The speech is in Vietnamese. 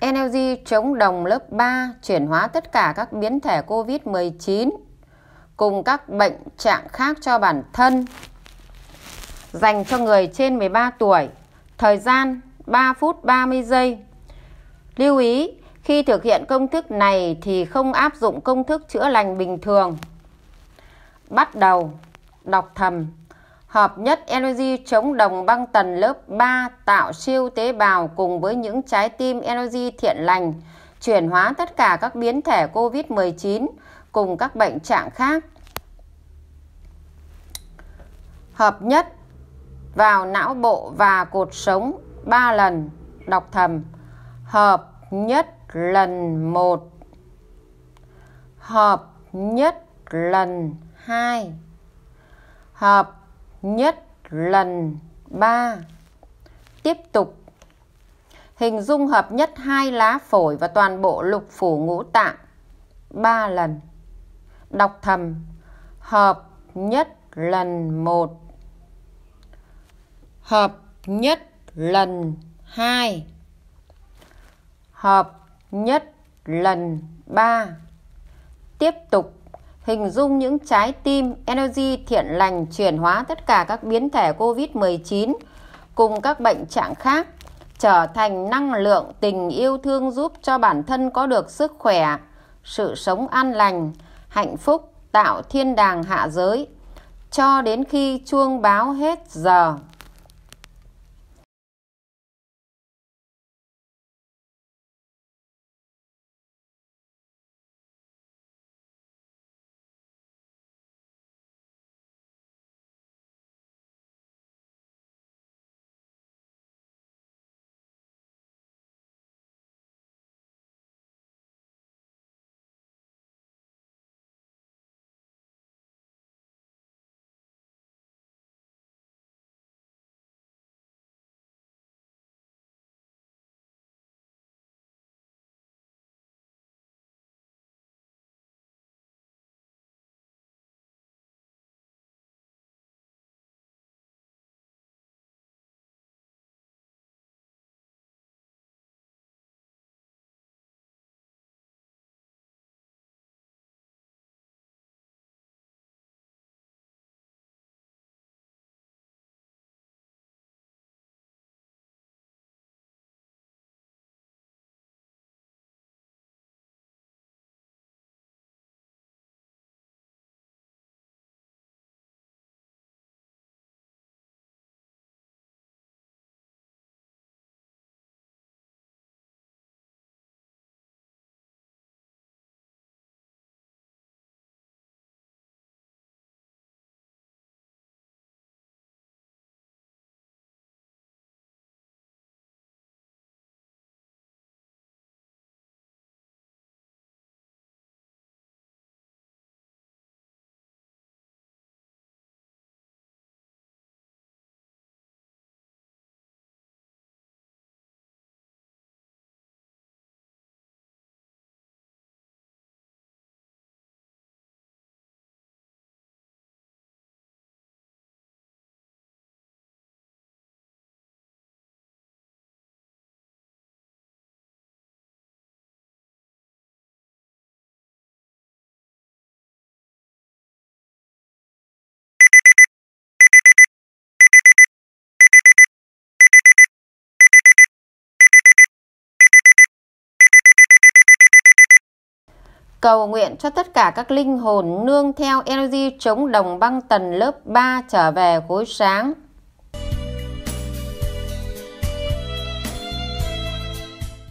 NLG chống đồng lớp 3 chuyển hóa tất cả các biến thể COVID-19 cùng các bệnh trạng khác cho bản thân dành cho người trên 13 tuổi. Thời gian 3 phút 30 giây. Lưu ý, khi thực hiện công thức này thì không áp dụng công thức chữa lành bình thường. Bắt đầu đọc thầm hợp nhất energy chống đồng băng tần lớp 3 tạo siêu tế bào cùng với những trái tim energy thiện lành, chuyển hóa tất cả các biến thể COVID-19 cùng các bệnh trạng khác. Hợp nhất vào não bộ và cột sống 3 lần, đọc thầm. Hợp nhất lần 1. Hợp nhất lần 2. Hợp nhất lần ba tiếp tục hình dung hợp nhất hai lá phổi và toàn bộ lục phủ ngũ tạng ba lần đọc thầm hợp nhất lần một hợp nhất lần hai hợp nhất lần ba tiếp tục hình dung những trái tim energy thiện lành chuyển hóa tất cả các biến thể COVID-19 cùng các bệnh trạng khác trở thành năng lượng tình yêu thương giúp cho bản thân có được sức khỏe, sự sống an lành, hạnh phúc, tạo thiên đàng hạ giới cho đến khi chuông báo hết giờ. Cầu nguyện cho tất cả các linh hồn nương theo energy chống đồng băng tần lớp 3 trở về khối sáng.